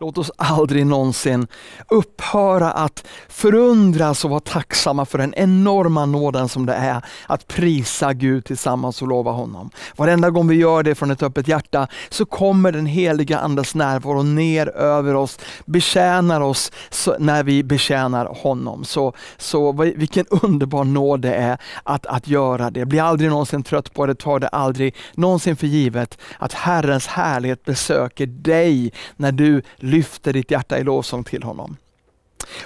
Låt oss aldrig någonsin upphöra att förundras och vara tacksamma för den enorma nåden som det är att prisa Gud tillsammans och lova honom. Varenda gång vi gör det från ett öppet hjärta så kommer den heliga Andes närvaro ner över oss, betjänar oss när vi betjänar honom. Så, så vilken underbar nåd det är att, att göra det. Bli aldrig någonsin trött på det, ta det aldrig någonsin för givet att Herrens härlighet besöker dig när du lyfter ditt hjärta i lovsång till honom.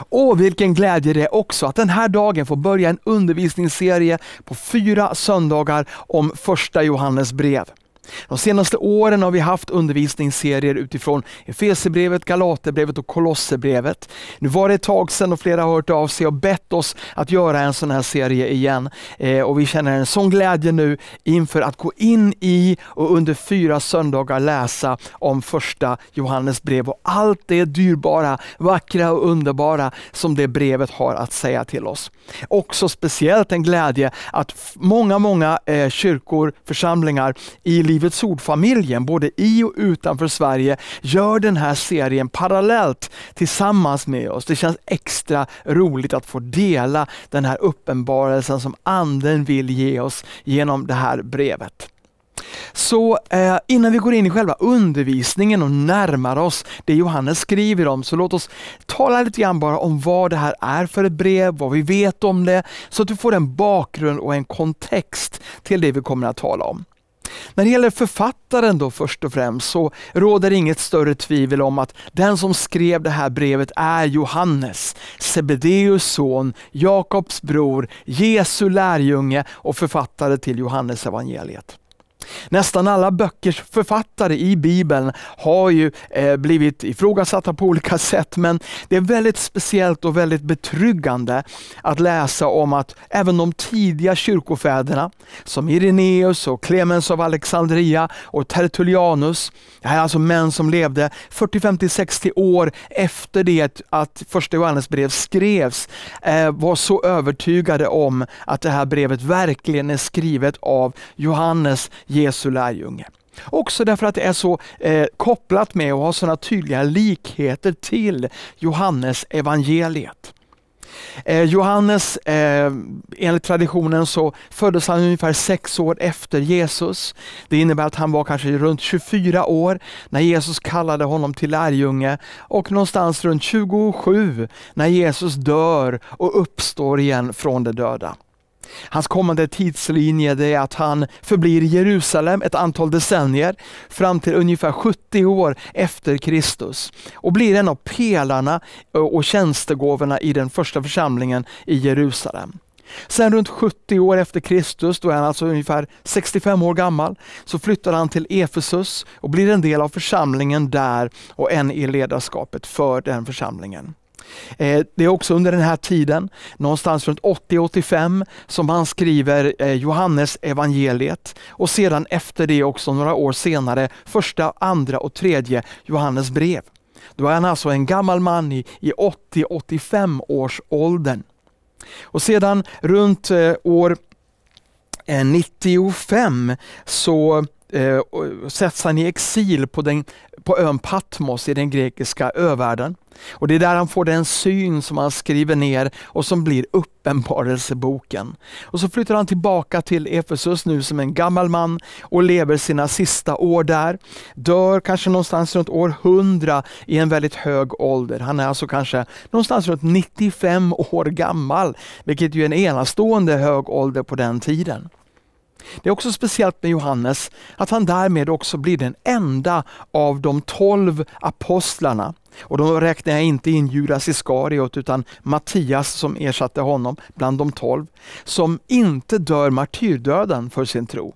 Och vilken glädje det är också att den här dagen får börja en undervisningsserie på fyra söndagar om första Johannes brev. De senaste åren har vi haft undervisningsserier utifrån Efesierbrevet, Galaterbrevet och Kolosserbrevet. Nu var det ett tag sedan och flera har hört av sig och bett oss att göra en sån här serie igen. Eh, och Vi känner en sån glädje nu inför att gå in i och under fyra söndagar läsa om första Johannes brev och allt det dyrbara, vackra och underbara som det brevet har att säga till oss. Också speciellt en glädje att många, många eh, kyrkor, församlingar i Livets Ord-familjen, både i och utanför Sverige, gör den här serien parallellt tillsammans med oss. Det känns extra roligt att få dela den här uppenbarelsen som Anden vill ge oss genom det här brevet. Så eh, innan vi går in i själva undervisningen och närmar oss det Johannes skriver om, så låt oss tala lite grann bara om vad det här är för ett brev, vad vi vet om det, så att du får en bakgrund och en kontext till det vi kommer att tala om. När det gäller författaren då först och främst så råder inget större tvivel om att den som skrev det här brevet är Johannes, Sebedeus son, Jakobs bror, Jesu lärjunge och författare till Johannes evangeliet. Nästan alla böckers författare i Bibeln har ju eh, blivit ifrågasatta på olika sätt, men det är väldigt speciellt och väldigt betryggande att läsa om att även de tidiga kyrkofäderna, som Ireneus och Clemens av Alexandria och Tertullianus, det här är alltså män som levde 40, 50, 60 år efter det att första Johannes brev skrevs, eh, var så övertygade om att det här brevet verkligen är skrivet av Johannes Jesu lärjunge. Också därför att det är så eh, kopplat med och har sådana tydliga likheter till Johannes evangeliet. Eh, Johannes, eh, enligt traditionen så föddes han ungefär sex år efter Jesus. Det innebär att han var kanske runt 24 år när Jesus kallade honom till lärjunge och någonstans runt 27 när Jesus dör och uppstår igen från de döda. Hans kommande tidslinje är att han förblir i Jerusalem ett antal decennier, fram till ungefär 70 år efter Kristus och blir en av pelarna och tjänstegåvorna i den första församlingen i Jerusalem. Sen runt 70 år efter Kristus, då är han alltså ungefär 65 år gammal, så flyttar han till Efesus och blir en del av församlingen där och en i ledarskapet för den församlingen. Eh, det är också under den här tiden, någonstans runt 80-85, som han skriver eh, Johannes evangeliet och sedan efter det också några år senare första, andra och tredje Johannes brev. Då är han alltså en gammal man i, i 80-85 års åldern. Och sedan runt eh, år 95 så Eh, sätts han i exil på, den, på ön Patmos i den grekiska övärlden. Och Det är där han får den syn som han skriver ner och som blir uppenbarelseboken. Och så flyttar han tillbaka till Efesus nu som en gammal man och lever sina sista år där. Dör kanske någonstans runt år 100 i en väldigt hög ålder. Han är alltså kanske någonstans runt 95 år gammal, vilket ju är en enastående hög ålder på den tiden. Det är också speciellt med Johannes att han därmed också blir den enda av de tolv apostlarna och då räknar jag inte in Judas Iskariot utan Mattias som ersatte honom bland de tolv, som inte dör martyrdöden för sin tro.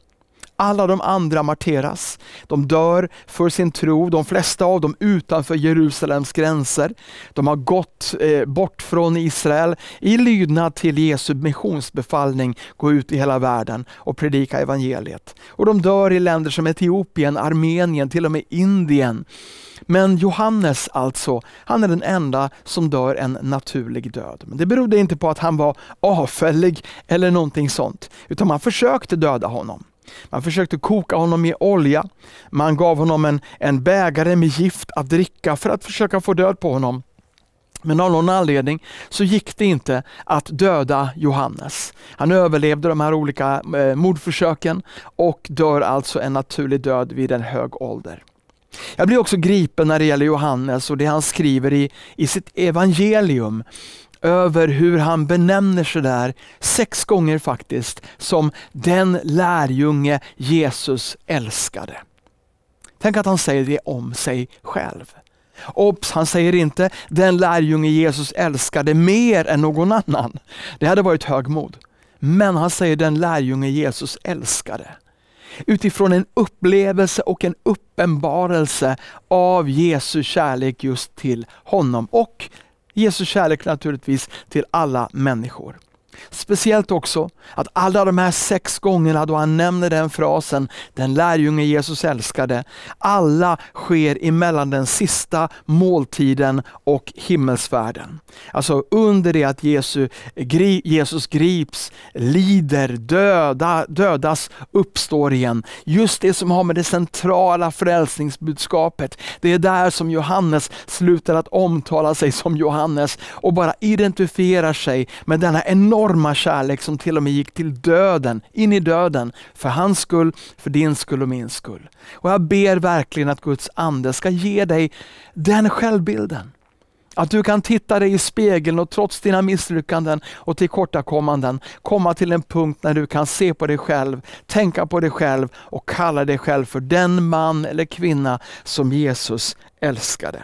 Alla de andra marteras. De dör för sin tro, de flesta av dem utanför Jerusalems gränser. De har gått eh, bort från Israel i lydnad till Jesu missionsbefallning, gå ut i hela världen och predika evangeliet. Och de dör i länder som Etiopien, Armenien, till och med Indien. Men Johannes alltså, han är den enda som dör en naturlig död. Men det berodde inte på att han var avfällig eller någonting sånt, utan man försökte döda honom. Man försökte koka honom i olja. Man gav honom en, en bägare med gift att dricka för att försöka få död på honom. Men av någon anledning så gick det inte att döda Johannes. Han överlevde de här olika eh, mordförsöken och dör alltså en naturlig död vid en hög ålder. Jag blir också gripen när det gäller Johannes och det han skriver i, i sitt evangelium över hur han benämner sig där, sex gånger faktiskt, som den lärjunge Jesus älskade. Tänk att han säger det om sig själv. Obs, han säger inte den lärjunge Jesus älskade mer än någon annan. Det hade varit högmod. Men han säger den lärjunge Jesus älskade. Utifrån en upplevelse och en uppenbarelse av Jesu kärlek just till honom och Jesu kärlek naturligtvis till alla människor. Speciellt också att alla de här sex gångerna då han nämner den frasen, den lärjunge Jesus älskade, alla sker emellan den sista måltiden och himmelsfärden. Alltså under det att Jesu, Jesus grips, lider, döda, dödas, uppstår igen. Just det som har med det centrala frälsningsbudskapet. Det är där som Johannes slutar att omtala sig som Johannes och bara identifierar sig med denna enorma kärlek som till och med gick till döden, in i döden, för hans skull, för din skull och min skull. Och Jag ber verkligen att Guds Ande ska ge dig den självbilden. Att du kan titta dig i spegeln och trots dina misslyckanden och tillkortakommanden komma till en punkt när du kan se på dig själv, tänka på dig själv och kalla dig själv för den man eller kvinna som Jesus älskade.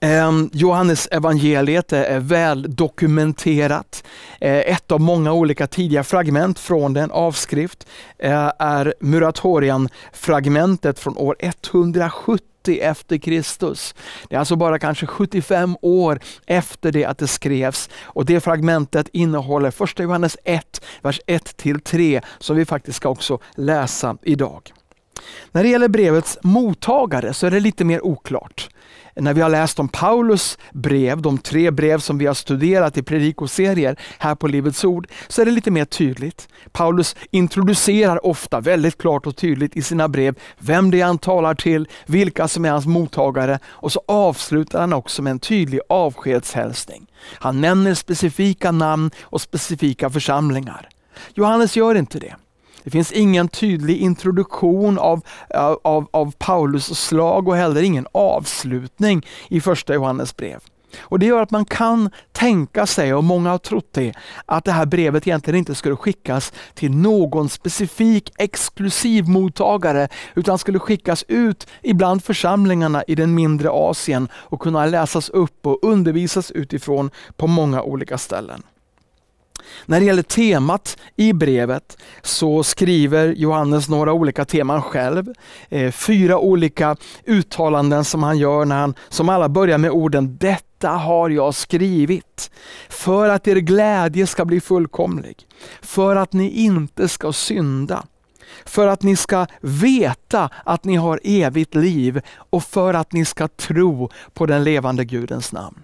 Ehm, Johannes evangeliet är väl dokumenterat. Eh, ett av många olika tidiga fragment från den avskrift eh, är Muratorian-fragmentet från år 170 70 efter Kristus. Det är alltså bara kanske 75 år efter det att det skrevs och det fragmentet innehåller 1 Johannes 1, vers 1-3 som vi faktiskt ska också läsa idag. När det gäller brevets mottagare så är det lite mer oklart när vi har läst om Paulus brev, de tre brev som vi har studerat i predikoserier här på Livets Ord, så är det lite mer tydligt. Paulus introducerar ofta väldigt klart och tydligt i sina brev vem det är han talar till, vilka som är hans mottagare och så avslutar han också med en tydlig avskedshälsning. Han nämner specifika namn och specifika församlingar. Johannes gör inte det. Det finns ingen tydlig introduktion av, av, av Paulus slag och heller ingen avslutning i första Johannes brev. Och Det gör att man kan tänka sig, och många har trott det, att det här brevet egentligen inte skulle skickas till någon specifik exklusiv mottagare utan skulle skickas ut ibland församlingarna i den mindre Asien och kunna läsas upp och undervisas utifrån på många olika ställen. När det gäller temat i brevet så skriver Johannes några olika teman själv. Eh, fyra olika uttalanden som han gör, när han, som alla börjar med orden ”Detta har jag skrivit, för att er glädje ska bli fullkomlig, för att ni inte ska synda, för att ni ska veta att ni har evigt liv och för att ni ska tro på den levande Gudens namn”.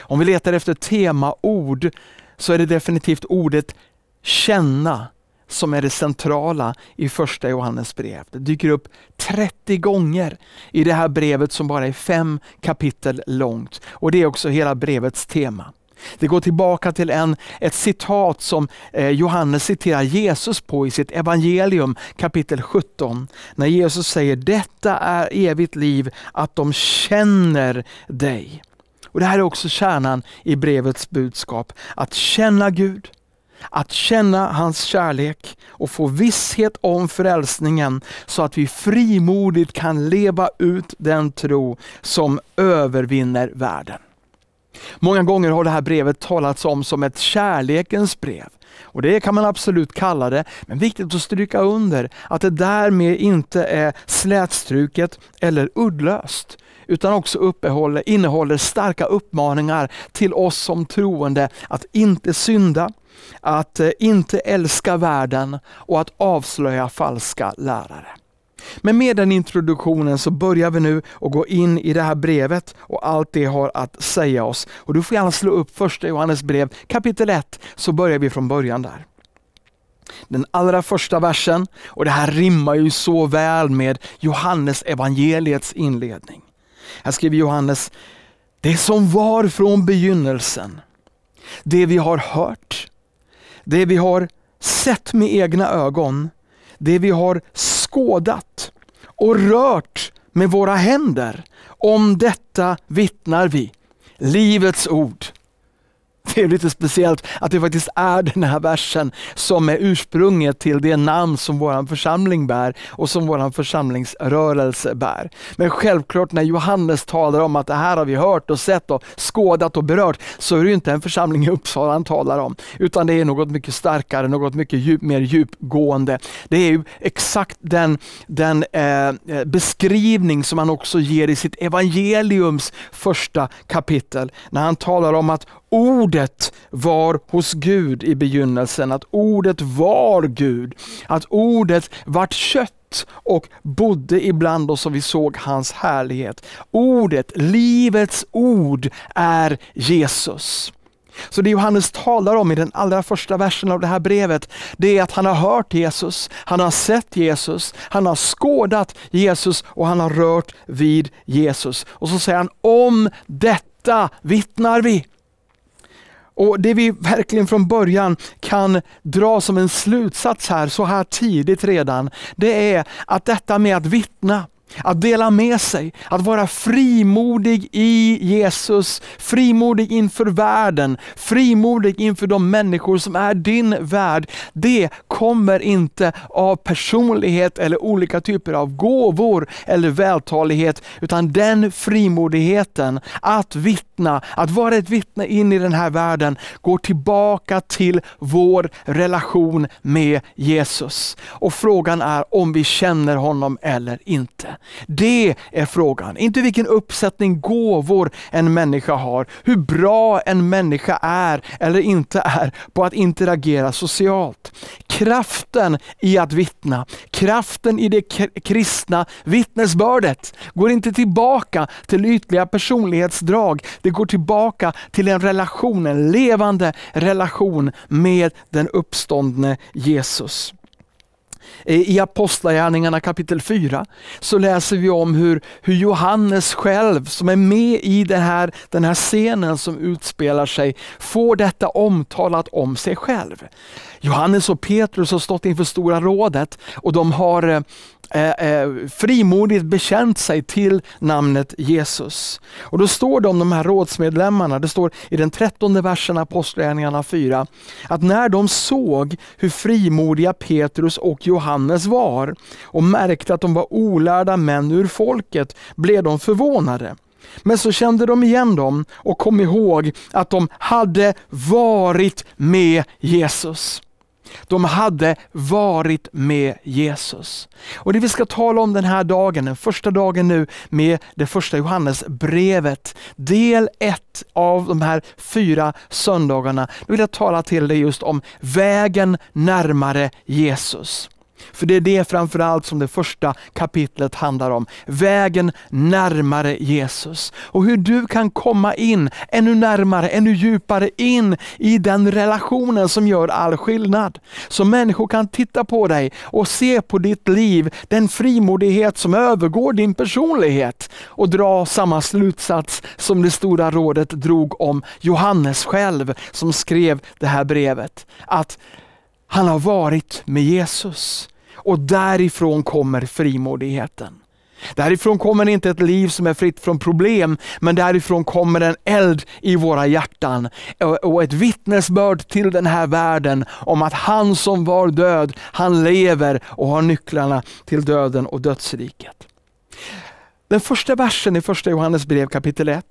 Om vi letar efter temaord så är det definitivt ordet känna som är det centrala i första Johannes brev. Det dyker upp 30 gånger i det här brevet som bara är fem kapitel långt. Och Det är också hela brevets tema. Det går tillbaka till en, ett citat som eh, Johannes citerar Jesus på i sitt evangelium kapitel 17. När Jesus säger detta är evigt liv, att de känner dig. Och Det här är också kärnan i brevets budskap. Att känna Gud, att känna hans kärlek och få visshet om frälsningen så att vi frimodigt kan leva ut den tro som övervinner världen. Många gånger har det här brevet talats om som ett kärlekens brev. Och Det kan man absolut kalla det, men viktigt att stryka under att det därmed inte är slätstruket eller uddlöst utan också uppehåller, innehåller starka uppmaningar till oss som troende att inte synda, att eh, inte älska världen och att avslöja falska lärare. Men med den introduktionen så börjar vi nu att gå in i det här brevet och allt det har att säga oss. Och Du får gärna slå upp första Johannes brev kapitel 1 så börjar vi från början där. Den allra första versen och det här rimmar ju så väl med Johannes evangeliets inledning. Här skriver Johannes, det som var från begynnelsen, det vi har hört, det vi har sett med egna ögon, det vi har skådat och rört med våra händer. Om detta vittnar vi. Livets ord. Det är lite speciellt att det faktiskt är den här versen som är ursprunget till det namn som vår församling bär och som vår församlingsrörelse bär. Men självklart när Johannes talar om att det här har vi hört och sett och skådat och berört så är det inte en församling i Uppsala han talar om. Utan det är något mycket starkare, något mycket djup, mer djupgående. Det är exakt den, den eh, beskrivning som han också ger i sitt evangeliums första kapitel. När han talar om att ordet var hos Gud i begynnelsen, att ordet var Gud, att ordet vart kött och bodde ibland oss och vi såg hans härlighet. Ordet, livets ord, är Jesus. Så det Johannes talar om i den allra första versen av det här brevet, det är att han har hört Jesus, han har sett Jesus, han har skådat Jesus och han har rört vid Jesus. Och så säger han, om detta vittnar vi. Och Det vi verkligen från början kan dra som en slutsats här så här tidigt redan, det är att detta med att vittna, att dela med sig, att vara frimodig i Jesus, frimodig inför världen, frimodig inför de människor som är din värld. Det kommer inte av personlighet eller olika typer av gåvor eller vältalighet, utan den frimodigheten att vittna, att vara ett vittne in i den här världen, går tillbaka till vår relation med Jesus. Och frågan är om vi känner honom eller inte. Det är frågan. Inte vilken uppsättning gåvor en människa har, hur bra en människa är eller inte är på att interagera socialt. Kraften i att vittna, kraften i det kristna vittnesbördet går inte tillbaka till ytliga personlighetsdrag. Det går tillbaka till en relation, en levande relation med den uppståndne Jesus. Eh, I Apostlagärningarna kapitel 4 så läser vi om hur, hur Johannes själv, som är med i den här, den här scenen som utspelar sig, får detta omtalat om sig själv. Johannes och Petrus har stått inför Stora rådet och de har eh, Eh, eh, frimodigt bekänt sig till namnet Jesus. Och då står det om de här rådsmedlemmarna, det står i den trettonde versen Apostlagärningarna 4, att när de såg hur frimodiga Petrus och Johannes var och märkte att de var olärda män ur folket blev de förvånade. Men så kände de igen dem och kom ihåg att de hade varit med Jesus. De hade varit med Jesus. Och Det vi ska tala om den här dagen, den första dagen nu med det första Johannesbrevet, del ett av de här fyra söndagarna. då vill jag tala till dig just om vägen närmare Jesus. För det är det framförallt som det första kapitlet handlar om. Vägen närmare Jesus och hur du kan komma in ännu närmare, ännu djupare in i den relationen som gör all skillnad. Så människor kan titta på dig och se på ditt liv, den frimodighet som övergår din personlighet och dra samma slutsats som det stora rådet drog om Johannes själv som skrev det här brevet. Att han har varit med Jesus och därifrån kommer frimodigheten. Därifrån kommer inte ett liv som är fritt från problem, men därifrån kommer en eld i våra hjärtan och ett vittnesbörd till den här världen om att han som var död, han lever och har nycklarna till döden och dödsriket. Den första versen i första Johannes brev kapitel 1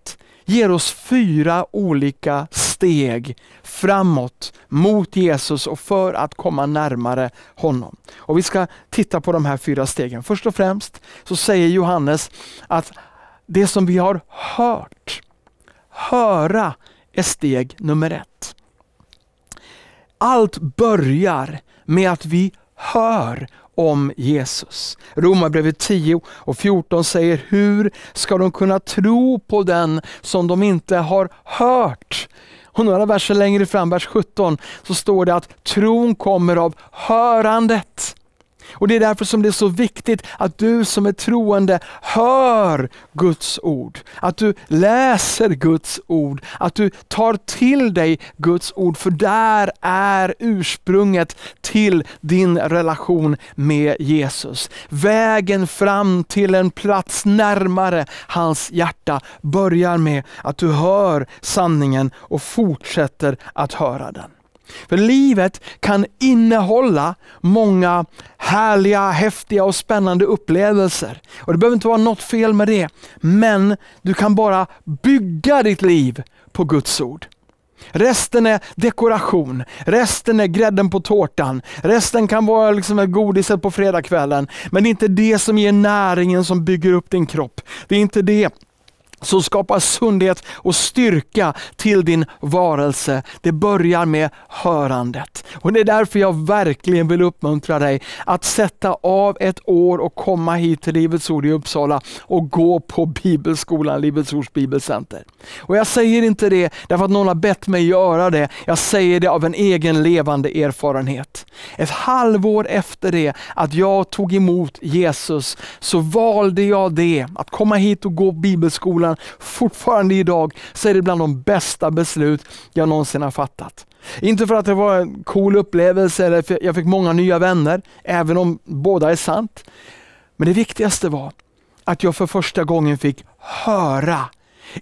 ger oss fyra olika steg framåt mot Jesus och för att komma närmare honom. Och Vi ska titta på de här fyra stegen. Först och främst så säger Johannes att det som vi har hört, höra är steg nummer ett. Allt börjar med att vi hör om Jesus. Romarbrevet 10 och 14 säger, hur ska de kunna tro på den som de inte har hört? Och några verser längre fram, vers 17, så står det att tron kommer av hörandet och Det är därför som det är så viktigt att du som är troende hör Guds ord. Att du läser Guds ord, att du tar till dig Guds ord. För där är ursprunget till din relation med Jesus. Vägen fram till en plats närmare hans hjärta börjar med att du hör sanningen och fortsätter att höra den. För livet kan innehålla många härliga, häftiga och spännande upplevelser. Och Det behöver inte vara något fel med det, men du kan bara bygga ditt liv på Guds ord. Resten är dekoration, resten är grädden på tårtan, resten kan vara liksom godiset på fredagskvällen. Men det är inte det som ger näringen som bygger upp din kropp. Det är inte det som skapar sundhet och styrka till din varelse. Det börjar med hörandet. Och Det är därför jag verkligen vill uppmuntra dig att sätta av ett år och komma hit till Livets Ord i Uppsala och gå på Bibelskolan, Livets Ords Bibelcenter. Och Jag säger inte det därför att någon har bett mig göra det. Jag säger det av en egen levande erfarenhet. Ett halvår efter det att jag tog emot Jesus så valde jag det, att komma hit och gå Bibelskolan skolan, fortfarande idag, så är det bland de bästa beslut jag någonsin har fattat. Inte för att det var en cool upplevelse eller för jag fick många nya vänner, även om båda är sant. Men det viktigaste var att jag för första gången fick höra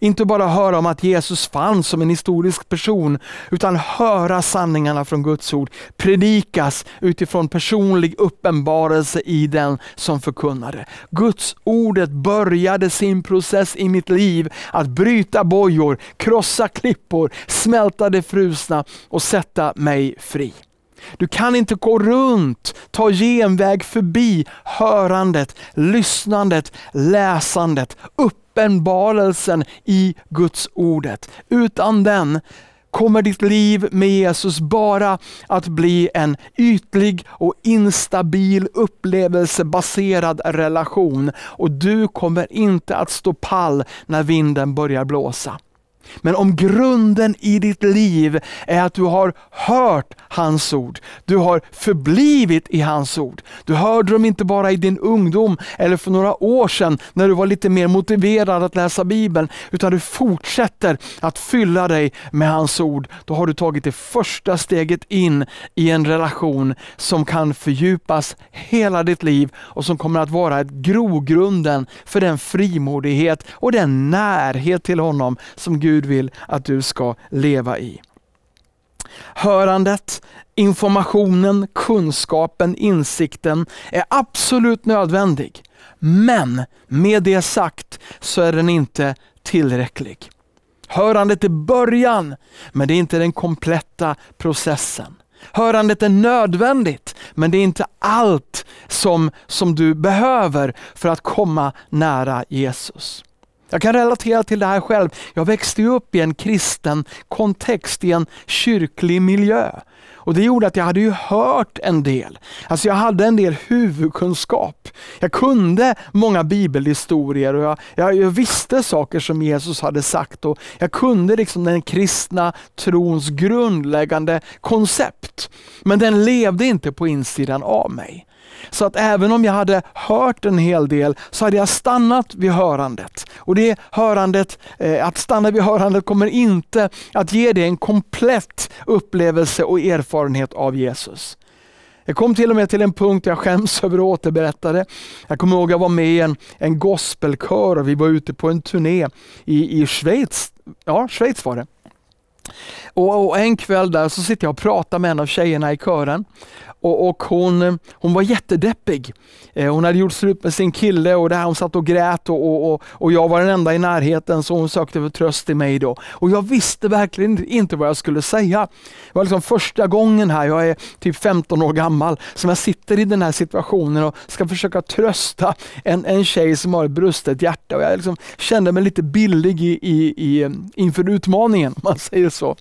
inte bara höra om att Jesus fanns som en historisk person, utan höra sanningarna från Guds ord predikas utifrån personlig uppenbarelse i den som förkunnade. Guds ordet började sin process i mitt liv att bryta bojor, krossa klippor, smälta det frusna och sätta mig fri. Du kan inte gå runt, ta genväg förbi hörandet, lyssnandet, läsandet, upp uppenbarelsen i Guds ordet. Utan den kommer ditt liv med Jesus bara att bli en ytlig och instabil upplevelsebaserad relation och du kommer inte att stå pall när vinden börjar blåsa. Men om grunden i ditt liv är att du har hört hans ord, du har förblivit i hans ord. Du hörde dem inte bara i din ungdom eller för några år sedan när du var lite mer motiverad att läsa Bibeln, utan du fortsätter att fylla dig med hans ord. Då har du tagit det första steget in i en relation som kan fördjupas hela ditt liv och som kommer att vara ett grogrunden för den frimodighet och den närhet till honom som Gud Gud vill att du ska leva i. Hörandet, informationen, kunskapen, insikten är absolut nödvändig. Men med det sagt så är den inte tillräcklig. Hörandet är början, men det är inte den kompletta processen. Hörandet är nödvändigt, men det är inte allt som, som du behöver för att komma nära Jesus. Jag kan relatera till det här själv. Jag växte upp i en kristen kontext, i en kyrklig miljö. Och Det gjorde att jag hade ju hört en del. Alltså jag hade en del huvudkunskap. Jag kunde många bibelhistorier och jag, jag, jag visste saker som Jesus hade sagt. Och Jag kunde liksom den kristna trons grundläggande koncept. Men den levde inte på insidan av mig. Så att även om jag hade hört en hel del så hade jag stannat vid hörandet. Och det hörandet, eh, att stanna vid hörandet kommer inte att ge dig en komplett upplevelse och erfarenhet av Jesus. Jag kom till och med till en punkt jag skäms över att återberätta det. Jag kommer ihåg att jag var med i en, en gospelkör och vi var ute på en turné i, i Schweiz. Ja, Schweiz var det. Och, och, En kväll där så sitter jag och pratar med en av tjejerna i kören och, och hon, eh, hon var jättedeppig. Eh, hon hade gjort slut med sin kille och det hon satt och grät och, och, och jag var den enda i närheten så hon sökte för tröst i mig. Då. Och Jag visste verkligen inte vad jag skulle säga. Det var liksom första gången här, jag är typ 15 år gammal, som jag sitter i den här situationen och ska försöka trösta en, en tjej som har ett brustet hjärta. Och jag liksom kände mig lite billig i, i, i, inför utmaningen, om man säger så.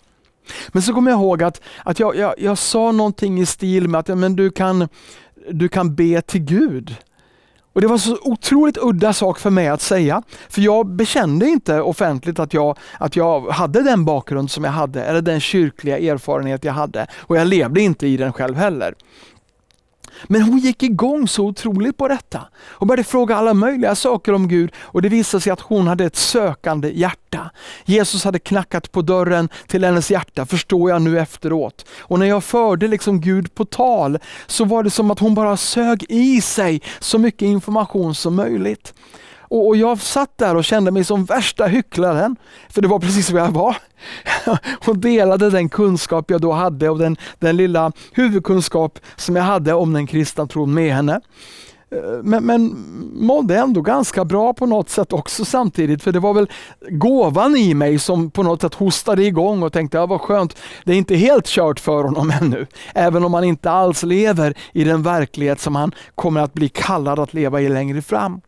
Men så kommer jag ihåg att, att jag, jag, jag sa någonting i stil med att men du, kan, du kan be till Gud. Och Det var så otroligt udda sak för mig att säga, för jag bekände inte offentligt att jag, att jag hade den bakgrund som jag hade, eller den kyrkliga erfarenhet jag hade. Och jag levde inte i den själv heller. Men hon gick igång så otroligt på detta. och började fråga alla möjliga saker om Gud och det visade sig att hon hade ett sökande hjärta. Jesus hade knackat på dörren till hennes hjärta, förstår jag nu efteråt. Och när jag förde liksom Gud på tal så var det som att hon bara sög i sig så mycket information som möjligt. Och, och, jag satt där och kände mig som värsta hycklaren, för det var precis vad jag var. och delade den kunskap jag då hade och den, den lilla huvudkunskap som jag hade om den kristna tron med henne. Eh, men, men mådde ändå ganska bra på något sätt också samtidigt, för det var väl gåvan i mig som på något sätt hostade igång och tänkte, ja vad skönt, det är inte helt kört för honom ännu. Även om han inte alls lever i den verklighet som han kommer att bli kallad att leva i längre fram.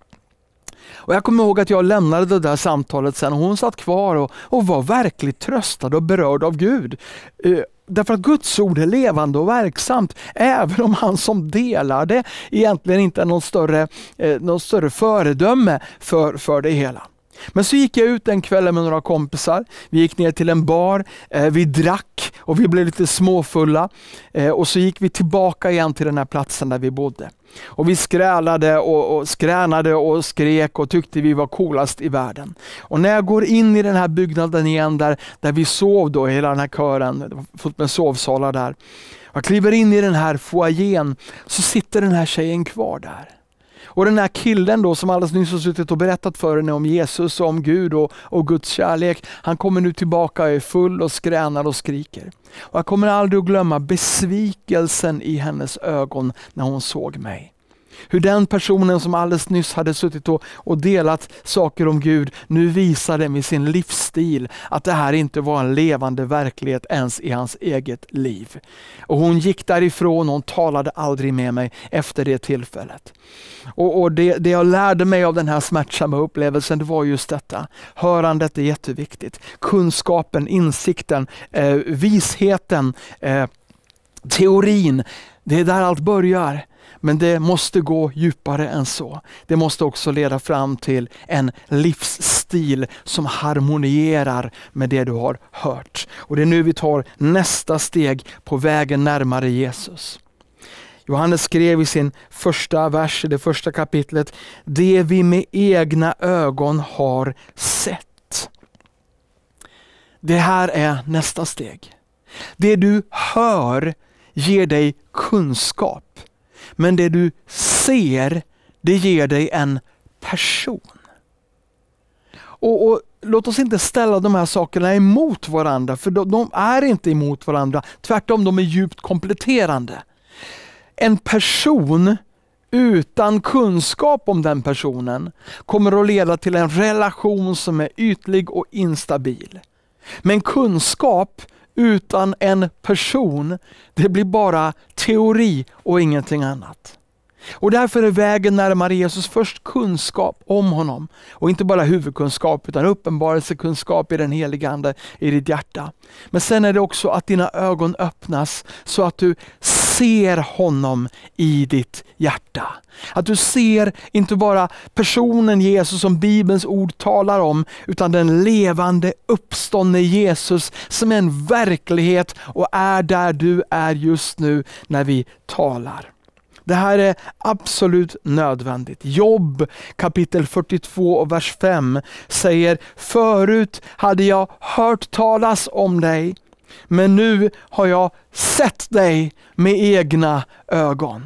Och Jag kommer ihåg att jag lämnade det där samtalet sen och hon satt kvar och, och var verkligt tröstad och berörd av Gud. Uh, därför att Guds ord är levande och verksamt, även om han som delar det egentligen inte är någon större, eh, någon större föredöme för, för det hela. Men så gick jag ut den kvällen med några kompisar. Vi gick ner till en bar, eh, vi drack och vi blev lite småfulla. Eh, och så gick vi tillbaka igen till den här platsen där vi bodde. Och Vi skrälade och, och skränade och skrek och tyckte vi var coolast i världen. Och När jag går in i den här byggnaden igen där, där vi sov, då, hela den här kören, fullt med sovsalar där. Jag kliver in i den här foajén, så sitter den här tjejen kvar där. Och den här killen då som alldeles nyss har suttit och berättat för henne om Jesus och om Gud och, och Guds kärlek, han kommer nu tillbaka och är full och skränar och skriker. Och jag kommer aldrig att glömma besvikelsen i hennes ögon när hon såg mig. Hur den personen som alldeles nyss hade suttit och, delat saker om Gud nu visade med sin livsstil att det här inte var en levande verklighet ens i hans eget liv. Och Hon gick därifrån och hon talade aldrig med mig efter det tillfället. Och, och det, det jag lärde mig av den här smärtsamma upplevelsen det var just detta. Hörandet är jätteviktigt. Kunskapen, insikten, eh, visheten, eh, teorin. Det är där allt börjar. Men det måste gå djupare än så. Det måste också leda fram till en livsstil som harmonierar med det du har hört. Och Det är nu vi tar nästa steg på vägen närmare Jesus. Johannes skrev i sin första vers, i det första kapitlet, det vi med egna ögon har sett. Det här är nästa steg. Det du hör ger dig kunskap men det du ser, det ger dig en person. Och, och Låt oss inte ställa de här sakerna emot varandra, för de, de är inte emot varandra. Tvärtom, de är djupt kompletterande. En person utan kunskap om den personen kommer att leda till en relation som är ytlig och instabil. Men kunskap utan en person. Det blir bara teori och ingenting annat. Och därför är vägen närmare Jesus först kunskap om honom. Och inte bara huvudkunskap utan uppenbarelsekunskap i den helige Ande i ditt hjärta. Men sen är det också att dina ögon öppnas så att du ser honom i ditt hjärta. Att du ser inte bara personen Jesus som Bibelns ord talar om, utan den levande uppståndne Jesus som är en verklighet och är där du är just nu när vi talar. Det här är absolut nödvändigt. Jobb kapitel 42 och vers 5 säger, förut hade jag hört talas om dig, men nu har jag sett dig med egna ögon.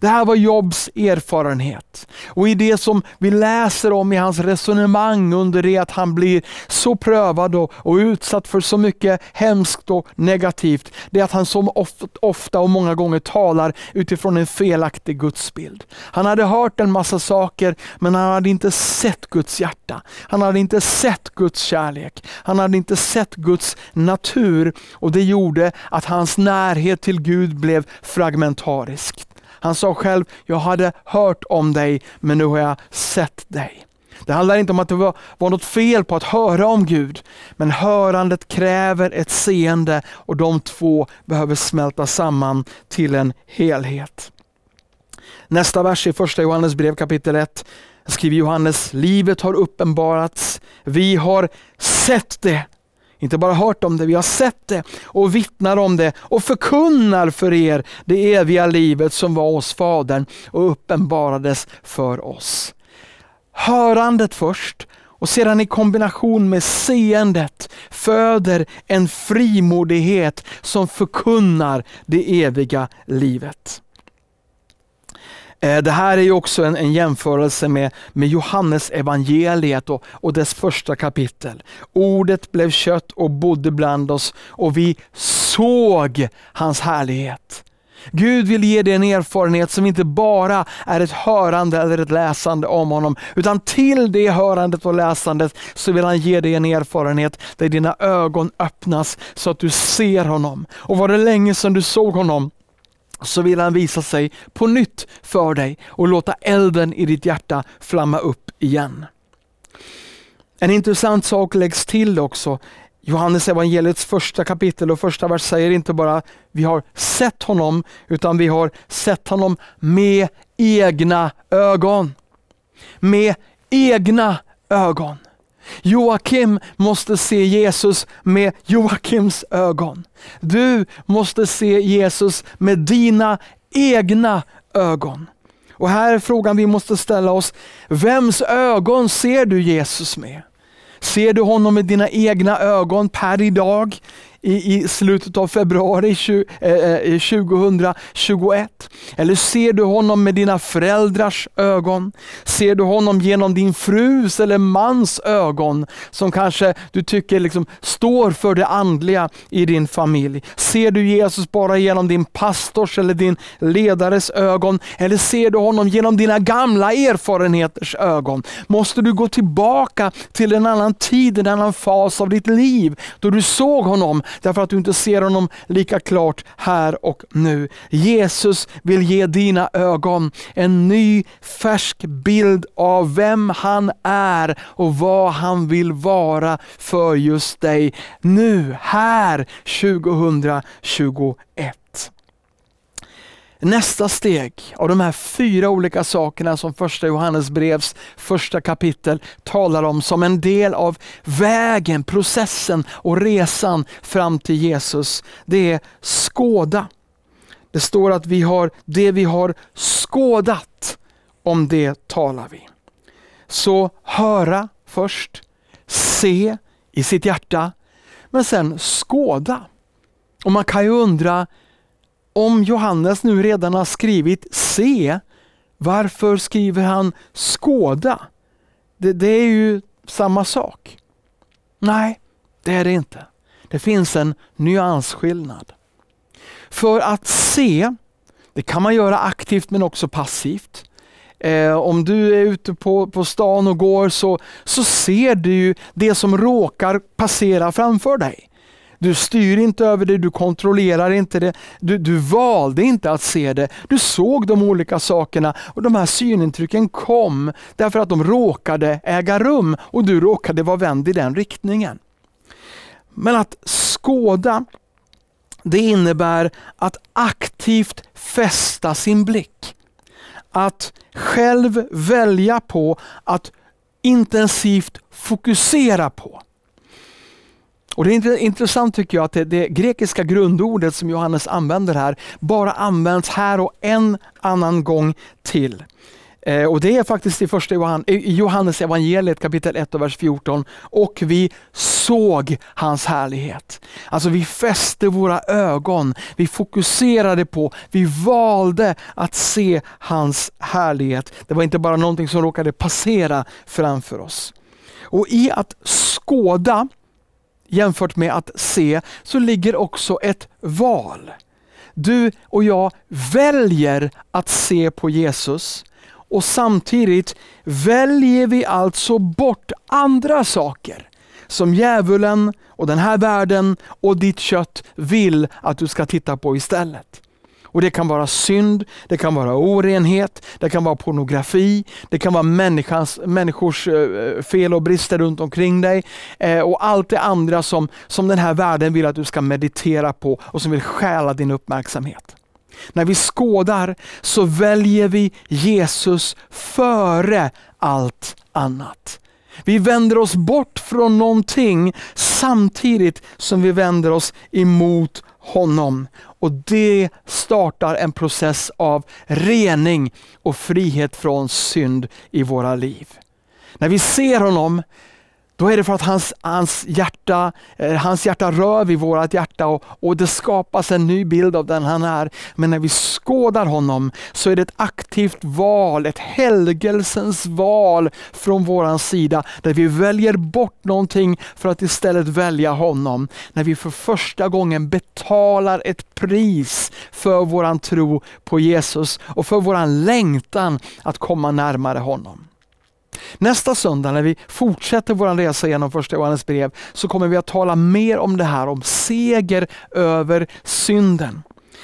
Det här var Jobs erfarenhet. Och i det som vi läser om i hans resonemang under det att han blir så prövad och, och utsatt för så mycket hemskt och negativt, det är att han så ofta, ofta och många gånger talar utifrån en felaktig gudsbild. Han hade hört en massa saker men han hade inte sett Guds hjärta. Han hade inte sett Guds kärlek. Han hade inte sett Guds natur och det gjorde att hans närhet till Gud blev fragmentarisk. Han sa själv, jag hade hört om dig men nu har jag sett dig. Det handlar inte om att det var, något fel på att höra om Gud, men hörandet kräver ett seende och de två behöver smälta samman till en helhet. Nästa vers i första Johannes brev kapitel 1 skriver Johannes, livet har uppenbarats, vi har sett det inte bara hört om det, vi har sett det och vittnar om det och förkunnar för er det eviga livet som var hos Fadern och uppenbarades för oss. Hörandet först och sedan i kombination med seendet föder en frimodighet som förkunnar det eviga livet. Eh, det här är ju också en, en, jämförelse med, med Johannes evangeliet och, och dess första kapitel. Ordet blev kött och bodde bland oss och vi såg hans härlighet. Gud vill ge dig en erfarenhet som inte bara är ett hörande eller ett läsande om honom, utan till det hörandet och läsandet så vill han ge dig en erfarenhet där dina ögon öppnas så att du ser honom. Och var det länge sedan du såg honom, så vill han visa sig på nytt för dig och låta elden i ditt hjärta flamma upp igen. En intressant sak läggs till också. Johannes evangeliets första kapitel och första vers säger inte bara vi har sett honom, utan vi har sett honom med egna ögon. Med egna ögon. Joakim måste se Jesus med Joakims ögon. Du måste se Jesus med dina egna ögon. Och här är frågan vi måste ställa oss, vems ögon ser du Jesus med? Ser du honom med dina egna ögon per idag? i, i slutet av februari 20, eh, 2021? Eh, eller ser du honom med dina föräldrars ögon? Ser du honom genom din frus eller mans ögon som kanske du tycker liksom står för det andliga i din familj? Ser du Jesus bara genom din pastors eller din ledares ögon? Eller ser du honom genom dina gamla erfarenheters ögon? Måste du gå tillbaka till en annan tid, en annan fas av ditt liv då du såg honom därför att du inte ser honom lika klart här och nu. Jesus vill ge dina ögon en ny färsk bild av vem han är och vad han vill vara för just dig nu, här 2021. Nästa steg av de här fyra olika sakerna som första Johannesbrevs första kapitel talar om som en del av vägen, processen och resan fram till Jesus, det är skåda. Det står att vi har det vi har skådat, om det talar vi. Så höra först, se i sitt hjärta, men sen skåda. Och man kan ju undra, om Johannes nu redan har skrivit se, varför skriver han skåda? Det, det är ju samma sak. Nej, det är det inte. Det finns en nyansskillnad. För att se, det kan man göra aktivt men också passivt. Eh, om du är ute på, på stan och går så, så ser du det som råkar passera framför dig. Du styr inte över det, du kontrollerar inte det. Du, du valde inte att se det. Du såg de olika sakerna och de här synintrycken kom därför att de råkade äga rum och du råkade vara vänd i den riktningen. Men att skåda, det innebär att aktivt fästa sin blick. Att själv välja på att intensivt fokusera på. Och Det är intressant tycker jag att det, det grekiska grundordet som Johannes använder här bara används här och en annan gång till. Eh, och Det är faktiskt i, första Johan, i Johannes evangeliet kapitel 1 och vers 14. Och vi såg hans härlighet. Alltså vi fäste våra ögon, vi fokuserade på, vi valde att se hans härlighet. Det var inte bara någonting som råkade passera framför oss. Och i att skåda jämfört med att se, så ligger också ett val. Du och jag väljer att se på Jesus och samtidigt väljer vi alltså bort andra saker som djävulen och den här världen och ditt kött vill att du ska titta på istället. Och Det kan vara synd, det kan vara orenhet, det kan vara pornografi, det kan vara människans, människors eh, eh, fel och brister runt omkring dig eh, och allt det andra som, som den här världen vill att du ska meditera på och som vill stjäla din uppmärksamhet. När vi skådar så väljer vi Jesus före allt annat. Vi vänder oss bort från någonting samtidigt som vi vänder oss emot honom. Och det startar en process av rening och frihet från synd i våra liv. När vi ser honom då är det för att hans, hans, hjärta, eh, hans hjärta rör vid vårt hjärta och, och det skapas en ny bild av den han är. Men när vi skådar honom så är det ett aktivt val, ett helgelsens val från vår sida. Där vi väljer bort någonting för att istället välja honom. När vi för första gången betalar ett pris för vår tro på Jesus och för vår längtan att komma närmare honom. Nästa söndag när vi fortsätter vår resa genom första Johannes brev så kommer vi att tala mer om det här, om seger över synden.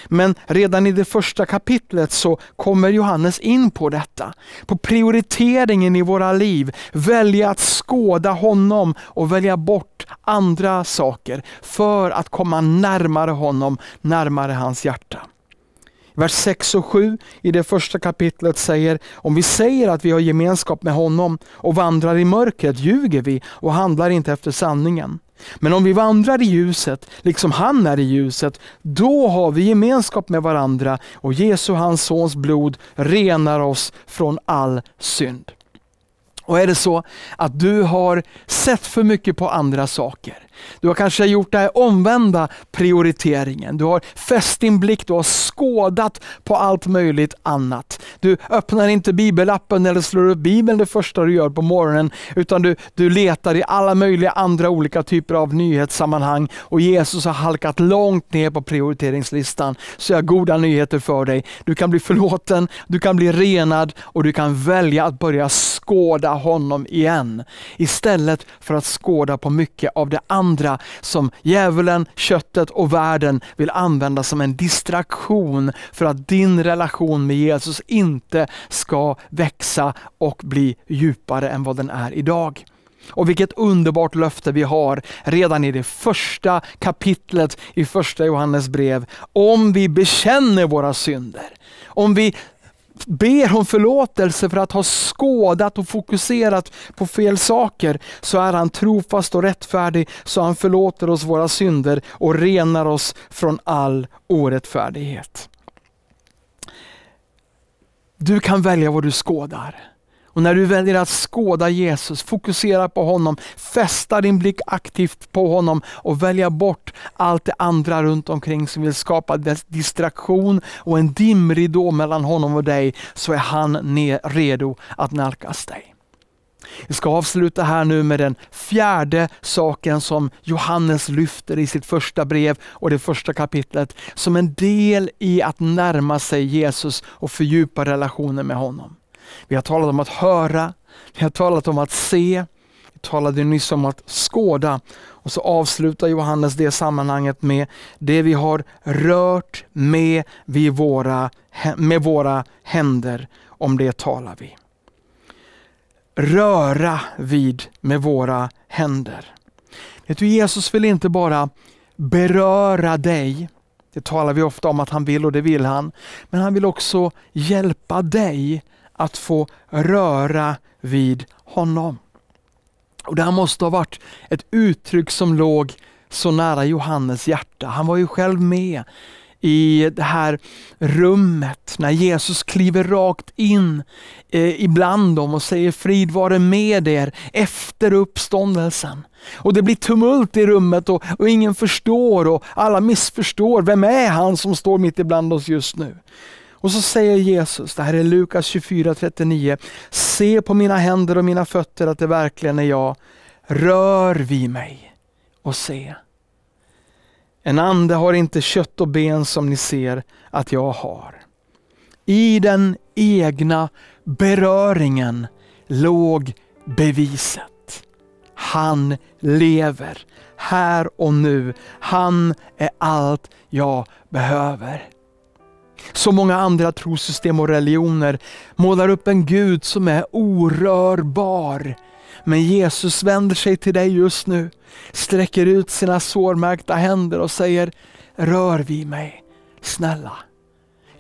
Men redan i det första kapitlet så kommer Johannes in på detta. På prioriteringen i våra liv, välja att skåda honom och välja bort andra saker för att komma närmare honom, närmare hans hjärta. Vers 6 och 7 i det första kapitlet säger, om vi säger att vi har gemenskap med honom och vandrar i mörkret ljuger vi och handlar inte efter sanningen. Men om vi vandrar i ljuset, liksom han är i ljuset, då har vi gemenskap med varandra och Jesu, hans sons blod, renar oss från all synd. Och är det så att du har sett för mycket på andra saker, du har kanske gjort den omvända prioriteringen. Du har fäst din blick, du har skådat på allt möjligt annat. Du öppnar inte bibelappen eller slår upp bibeln det första du gör på morgonen, utan du, du letar i alla möjliga andra olika typer av nyhetssammanhang och Jesus har halkat långt ner på prioriteringslistan. Så jag har goda nyheter för dig. Du kan bli förlåten, du kan bli renad och du kan välja att börja skåda honom igen. Istället för att skåda på mycket av det andra andra som djävulen, köttet och världen vill använda som en distraktion för att din relation med Jesus inte ska växa och bli djupare än vad den är idag. Och vilket underbart löfte vi har redan i det första kapitlet i första Johannes brev. Om vi bekänner våra synder, om vi ber om förlåtelse för att ha skådat och fokuserat på fel saker, så är han trofast och rättfärdig, så han förlåter oss våra synder och renar oss från all orättfärdighet. Du kan välja vad du skådar. Och när du väljer att skåda Jesus, fokusera på honom, fästa din blick aktivt på honom och välja bort allt det andra runt omkring som vill skapa distraktion och en dimridå mellan honom och dig, så är han redo att nalkas dig. Vi ska avsluta här nu med den fjärde saken som Johannes lyfter i sitt första brev och det första kapitlet, som en del i att närma sig Jesus och fördjupa relationen med honom. Vi har talat om att höra, vi har talat om att se, vi talade nyss om att skåda och så avslutar Johannes det sammanhanget med det vi har rört med, vid våra, med våra händer. Om det talar vi. Röra vid med våra händer. Vet du, Jesus vill inte bara beröra dig, det talar vi ofta om att han vill och det vill han. Men han vill också hjälpa dig att få röra vid honom. Och Det här måste ha varit ett uttryck som låg så nära Johannes hjärta. Han var ju själv med i det här rummet när Jesus kliver rakt in eh, ibland dem och säger frid vare med er efter uppståndelsen. Och Det blir tumult i rummet och, och ingen förstår och alla missförstår. Vem är han som står mitt ibland oss just nu? Och så säger Jesus, det här är Lukas 24.39, se på mina händer och mina fötter att det verkligen är jag. Rör vid mig och se. En ande har inte kött och ben som ni ser att jag har. I den egna beröringen låg beviset. Han lever här och nu. Han är allt jag behöver. Så många andra trossystem och religioner målar upp en Gud som är orörbar. Men Jesus vänder sig till dig just nu, sträcker ut sina sårmärkta händer och säger Rör vid mig, snälla.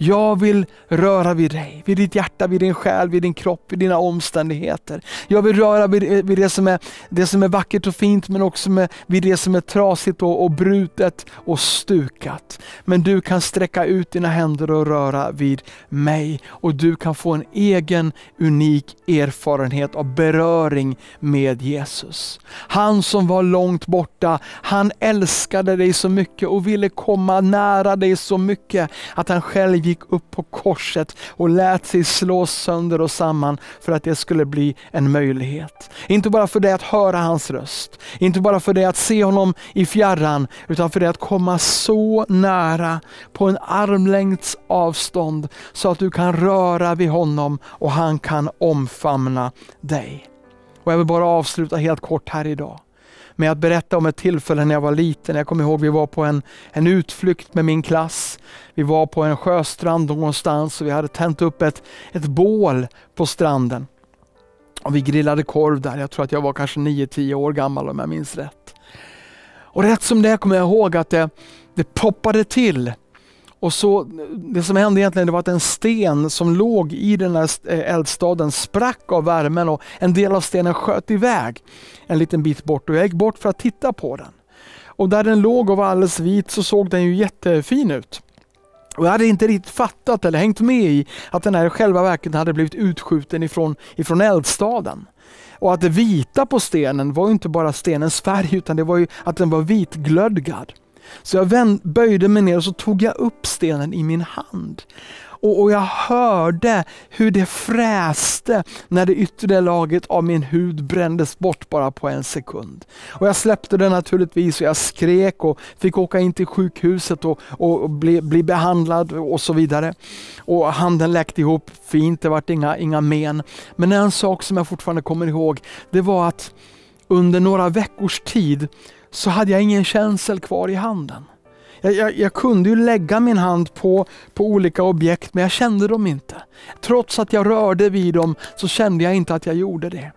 Jag vill röra vid dig, vid ditt hjärta, vid din själ, vid din kropp, vid dina omständigheter. Jag vill röra vid, eh, vid det, som är, det som är vackert och fint men också med, vid det som är trasigt och, och brutet och stukat. Men du kan sträcka ut dina händer och röra vid mig och du kan få en egen unik erfarenhet av beröring med Jesus. Han som var långt borta, han älskade dig så mycket och ville komma nära dig så mycket att han själv gick upp på korset och lät sig slås sönder och samman för att det skulle bli en möjlighet. Inte bara för dig att höra hans röst, inte bara för dig att se honom i fjärran, utan för dig att komma så nära, på en armlängds avstånd, så att du kan röra vid honom och han kan omfamna dig. Och jag vill bara avsluta helt kort här idag med att berätta om ett tillfälle när jag var liten. Jag kommer ihåg vi var på en, en utflykt med min klass. Vi var på en sjöstrand någonstans och vi hade tänt upp ett, ett bål på stranden. Och Vi grillade korv där. Jag tror att jag var kanske 9-10 år gammal om jag minns rätt. Och Rätt som det kommer jag ihåg att det, det poppade till och så, det som hände egentligen det var att en sten som låg i den här eh, eldstaden sprack av värmen och en del av stenen sköt iväg en liten bit bort och jag gick bort för att titta på den. Och där den låg och var alldeles vit så såg den ju jättefin ut. Och jag hade inte riktigt fattat eller hängt med i att den här själva verket hade blivit utskjuten ifrån, ifrån eldstaden. Och att det vita på stenen var inte bara stenens färg utan det var ju att den var vitglödgad. Så jag vänd, böjde mig ner och så tog jag upp stenen i min hand. Och, och jag hörde hur det fräste när det yttre laget av min hud brändes bort bara på en sekund. Och Jag släppte det naturligtvis och jag skrek och fick åka in till sjukhuset och, och bli, bli behandlad och så vidare. Och Handen läkte ihop fint, det vart inga, inga men. Men en sak som jag fortfarande kommer ihåg, det var att under några veckors tid så hade jag ingen känsel kvar i handen. Jag, jag, jag, kunde ju lägga min hand på, på olika objekt men jag kände dem inte. Trots att jag rörde vid dem så kände jag inte att jag gjorde det.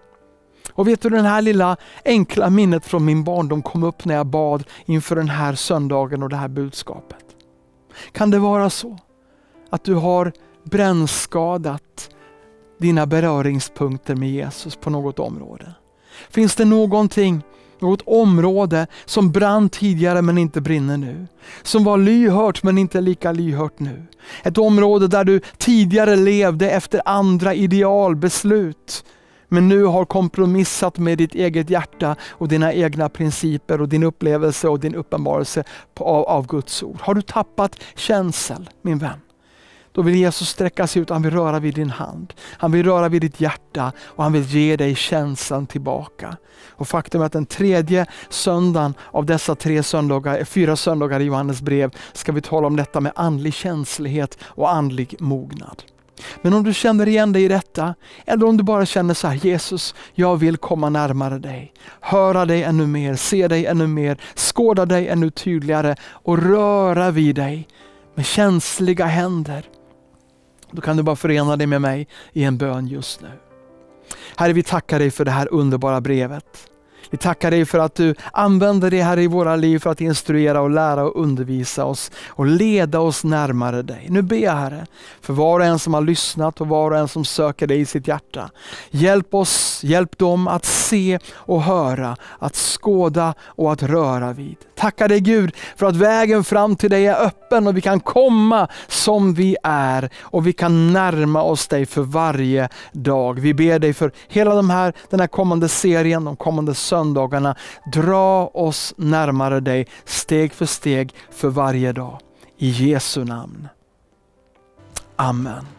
Och vet du, det här lilla enkla minnet från min barndom kom upp när jag bad inför den här söndagen och det här budskapet. Kan det vara så att du har brännskadat dina beröringspunkter med Jesus på något område? Finns det någonting något område som brann tidigare men inte brinner nu. Som var lyhört men inte lika lyhört nu. Ett område där du tidigare levde efter andra idealbeslut men nu har kompromissat med ditt eget hjärta och dina egna principer och din upplevelse och din uppenbarelse av, av Guds ord. Har du tappat känsel min vän? Då vill Jesus sträcka sig ut, han vill röra vid din hand. Han vill röra vid ditt hjärta och han vill ge dig känslan tillbaka. Och Faktum är att den tredje söndagen av dessa tre söndagar, eh, fyra söndagar i Johannes brev ska vi tala om detta med andlig känslighet och andlig mognad. Men om du känner igen dig i detta, eller om du bara känner så här, Jesus, jag vill komma närmare dig. Höra dig ännu mer, se dig ännu mer, skåda dig ännu tydligare och röra vid dig med känsliga händer då kan du bara förena dig med mig i en bön just nu. Herre, vi tackar dig för det här underbara brevet. Vi tackar dig för att du använder det här i våra liv för att instruera och lära och undervisa oss och leda oss närmare dig. Nu ber jag Herre, för var och en som har lyssnat och var och en som söker dig i sitt hjärta. Hjälp oss, hjälp dem att se och höra, att skåda och att röra vid. Tackar dig Gud för att vägen fram till dig är öppen och vi kan komma som vi är och vi kan närma oss dig för varje dag. Vi ber dig för hela de här, den här kommande serien, de kommande söndagarna söndagarna. Dra oss närmare dig steg för steg för varje dag. I Jesu namn. Amen.